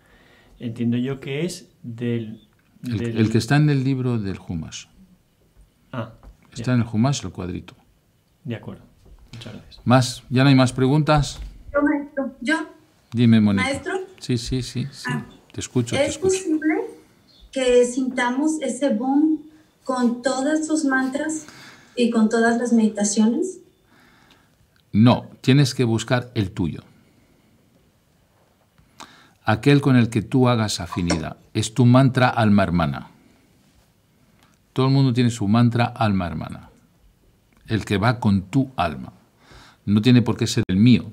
entiendo yo que es del, El, que está en el libro del Jumas. Ah. Está en el Jumas el cuadrito. De acuerdo. Muchas gracias. Más, ya no hay más preguntas. Yo, maestro, yo. Dime, Maestro. Sí, sí, sí, ah, te escucho. ¿Es posible que sintamos ese boom con todas sus mantras? ¿Y con todas las meditaciones? No, tienes que buscar el tuyo. Aquel con el que tú hagas afinidad. Es tu mantra alma hermana. Todo el mundo tiene su mantra alma hermana. El que va con tu alma. No tiene por qué ser el mío.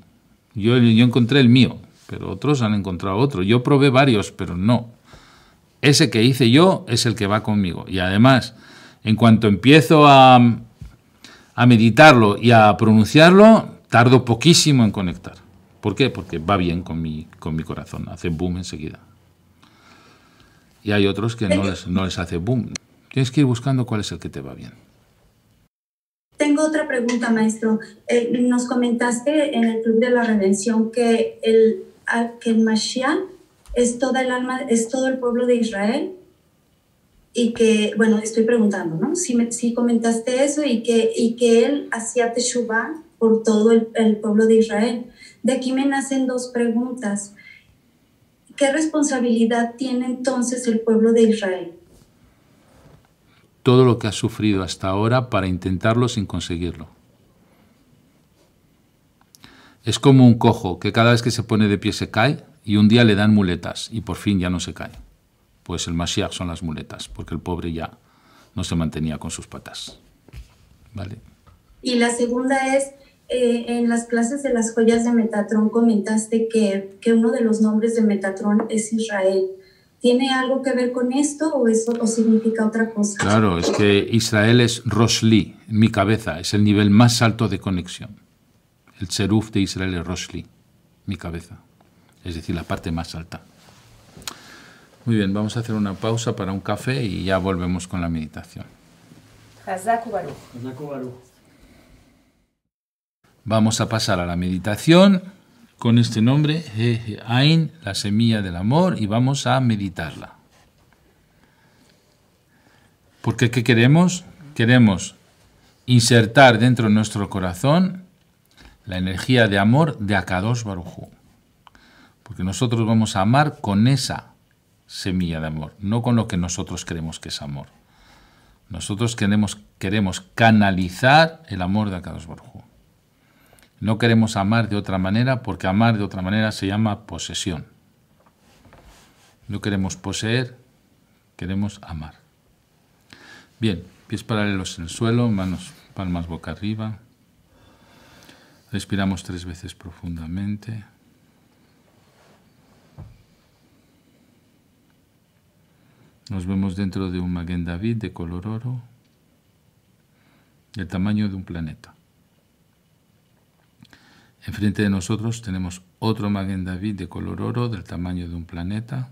Yo, yo encontré el mío, pero otros han encontrado otro. Yo probé varios, pero no. Ese que hice yo es el que va conmigo. Y además, en cuanto empiezo a, a meditarlo y a pronunciarlo, tardo poquísimo en conectar. ¿Por qué? Porque va bien con mi, con mi corazón, hace boom enseguida. Y hay otros que no les, no les hace boom. Tienes que ir buscando cuál es el que te va bien. Tengo otra pregunta, maestro. Eh, nos comentaste en el Club de la Redención que el, que el Mashiach es toda el alma, es todo el pueblo de Israel y que, bueno, estoy preguntando, ¿no? Si, comentaste eso y que, y que él hacía teshuva por todo el, pueblo de Israel. De aquí me nacen dos preguntas. ¿Qué responsabilidad tiene entonces el pueblo de Israel? Todo lo que ha sufrido hasta ahora para intentarlo sin conseguirlo. Es como un cojo que cada vez que se pone de pie se cae y un día le dan muletas y por fin ya no se cae pues el Mashiach son las muletas, porque el pobre ya no se mantenía con sus patas. ¿Vale? Y la segunda es, eh, en las clases de las joyas de Metatron comentaste que, que, uno de los nombres de Metatron es Israel. ¿Tiene algo que ver con esto o, eso, significa otra cosa? Claro, es que Israel es Rosli, mi cabeza, es el nivel más alto de conexión. El seruf de Israel es Rosli, mi cabeza, es decir, la parte más alta. Muy bien, vamos a hacer una pausa para un café y ya volvemos con la meditación. Vamos a pasar a la meditación con este nombre, Ain, la semilla del amor, y vamos a meditarla. Porque ¿qué queremos? Queremos insertar dentro de nuestro corazón la energía de amor de Akadosh Baruj Porque nosotros vamos a amar con esa semilla de amor, no con lo que nosotros creemos que es amor. Nosotros queremos, queremos canalizar el amor de Akadosh Baruj No queremos amar de otra manera porque amar de otra manera se llama posesión. No queremos poseer, queremos amar. Bien, pies paralelos en el suelo, manos, palmas boca arriba. Respiramos tres veces profundamente. Nos vemos dentro de un Magen David de color oro, del tamaño de un planeta. Enfrente de nosotros tenemos otro Magen David de color oro, del tamaño de un planeta.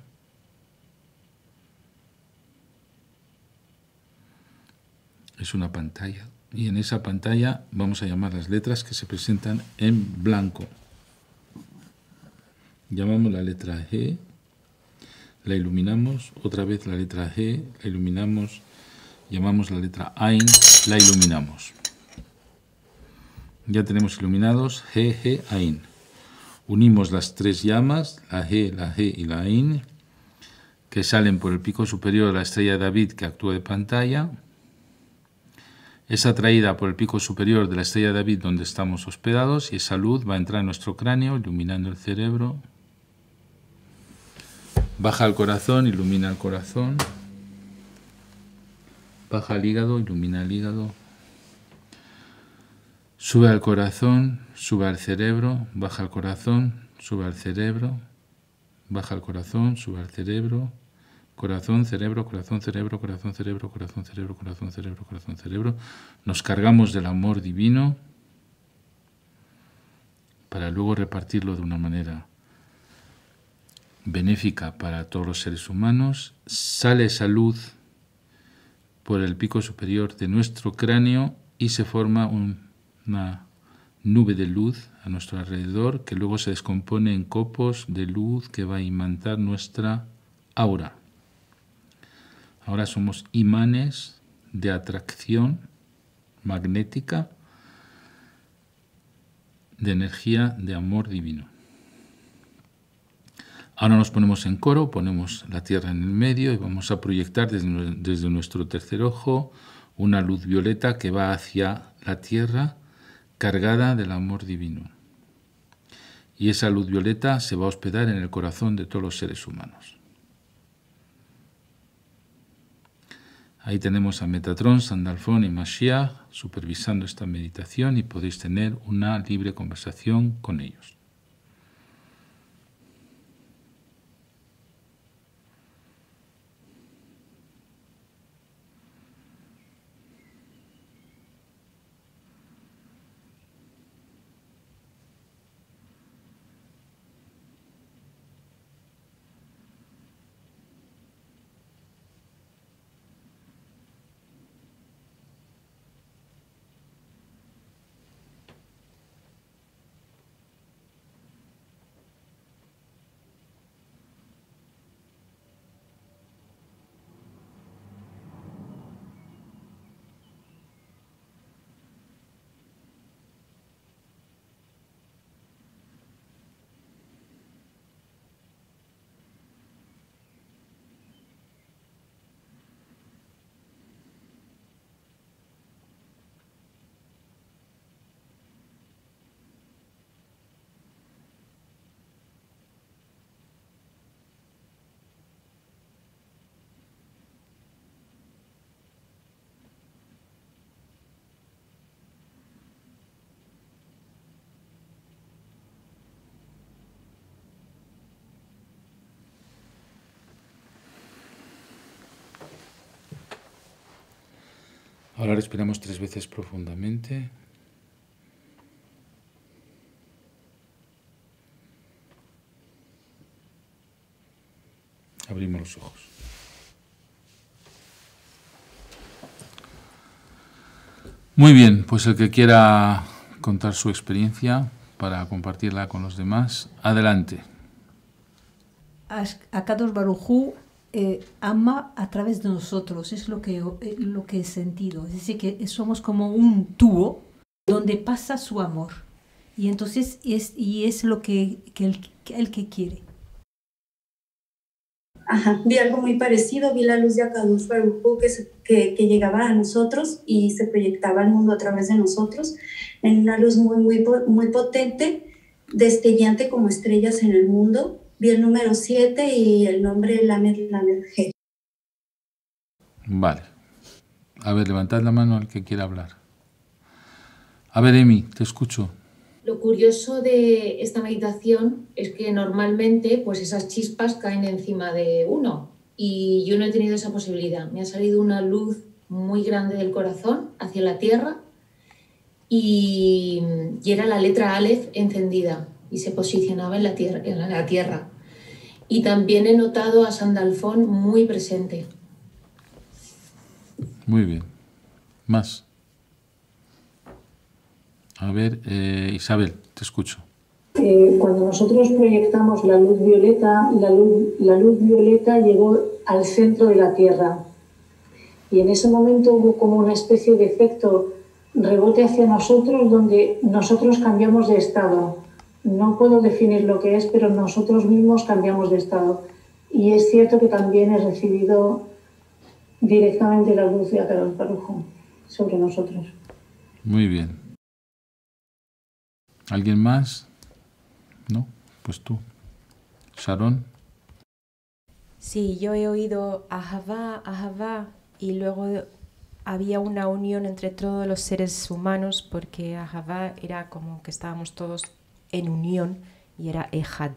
Es una pantalla. Y en esa pantalla vamos a llamar las letras que se presentan en blanco. Llamamos la letra G, la iluminamos, otra vez la letra G, la iluminamos, llamamos la letra AIN, la iluminamos. Ya tenemos iluminados G, G, AIN. Unimos las tres llamas, la G, la G y la AIN, que salen por el pico superior de la estrella de David que actúa de pantalla. Es atraída por el pico superior de la estrella de David donde estamos hospedados y esa luz va a entrar en nuestro cráneo, iluminando el cerebro, Baja al corazón, ilumina el corazón. Baja al hígado, ilumina el hígado. Sube al corazón, sube al cerebro, baja al corazón, sube al cerebro, baja al corazón, sube al cerebro. Corazón, cerebro, corazón, cerebro, corazón, cerebro, corazón, cerebro, corazón, cerebro, corazón, cerebro. Nos cargamos del amor divino para luego repartirlo de una manera benéfica para todos los seres humanos, sale esa luz por el pico superior de nuestro cráneo y se forma una nube de luz a nuestro alrededor que luego se descompone en copos de luz que va a imantar nuestra aura. Ahora somos imanes de atracción magnética de energía de amor divino. Ahora nos ponemos en coro, ponemos la tierra en el medio y vamos a proyectar desde, nuestro tercer ojo una luz violeta que va hacia la tierra cargada del amor divino. Y esa luz violeta se va a hospedar en el corazón de todos los seres humanos. Ahí tenemos a Metatron, Sandalfón y Mashiach supervisando esta meditación y podéis tener una libre conversación con ellos. Ahora respiramos tres veces profundamente. Abrimos los ojos. Muy bien, pues el que quiera contar su experiencia para compartirla con los demás, adelante. Akados Barujú eh, ama a través de nosotros, es lo que, eh, lo que he sentido. Es decir, que somos como un tubo donde pasa su amor. Y entonces es, y es lo que, que el, que quiere. Ajá, vi algo muy parecido, vi la luz de Akadosh Baruch que, que, llegaba a nosotros y se proyectaba al mundo a través de nosotros, en una luz muy, muy, muy potente, destellante como estrellas en el mundo, vi el número 7 y el nombre Lamed la G. Vale. A ver, levantad la mano al que quiera hablar. A ver, Emi, te escucho. Lo curioso de esta meditación es que normalmente pues esas chispas caen encima de uno y yo no he tenido esa posibilidad. Me ha salido una luz muy grande del corazón hacia la tierra y, era la letra Aleph encendida y se posicionaba en la tierra. En la tierra y también he notado a Sandalfón muy presente. Muy bien. Más. A ver, eh, Isabel, te escucho. Eh, cuando nosotros proyectamos la luz violeta, la luz violeta llegó al centro de la Tierra. Y en ese momento hubo como una especie de efecto rebote hacia nosotros donde nosotros cambiamos de estado no puedo definir lo que es, pero nosotros mismos cambiamos de estado. Y es cierto que también he recibido directamente la luz de Acarón son sobre nosotros. Muy bien. ¿Alguien más? No, pues tú. Sharon. Sí, yo he oído Ahavá, Ahavá, y luego había una unión entre todos los seres humanos porque Ahavá era como que estábamos todos en unión y era Ejad.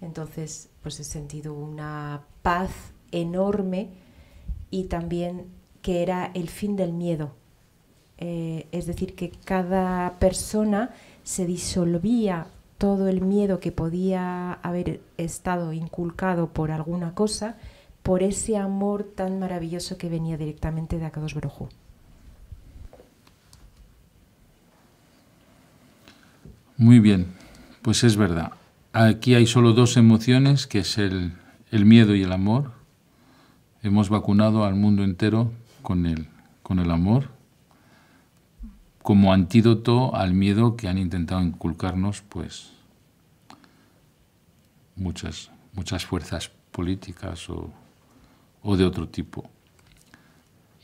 Entonces, pues he sentido una paz enorme y también que era el fin del miedo. Eh, es decir, que cada persona se disolvía todo el miedo que podía haber estado inculcado por alguna cosa por ese amor tan maravilloso que venía directamente de Akados Brojú. Muy bien, pues es verdad. Aquí hay solo dos emociones, que es el, el miedo y el amor. Hemos vacunado al mundo entero con el, con el amor como antídoto al miedo que han intentado inculcarnos pues muchas, muchas fuerzas políticas o, o de otro tipo.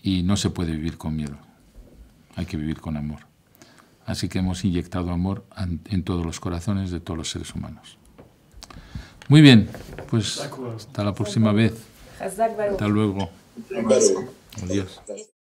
Y no se puede vivir con miedo, hay que vivir con amor. Así que hemos inyectado amor en todos los corazones de todos los seres humanos. Muy bien, pues hasta la próxima vez. Hasta luego. Adiós.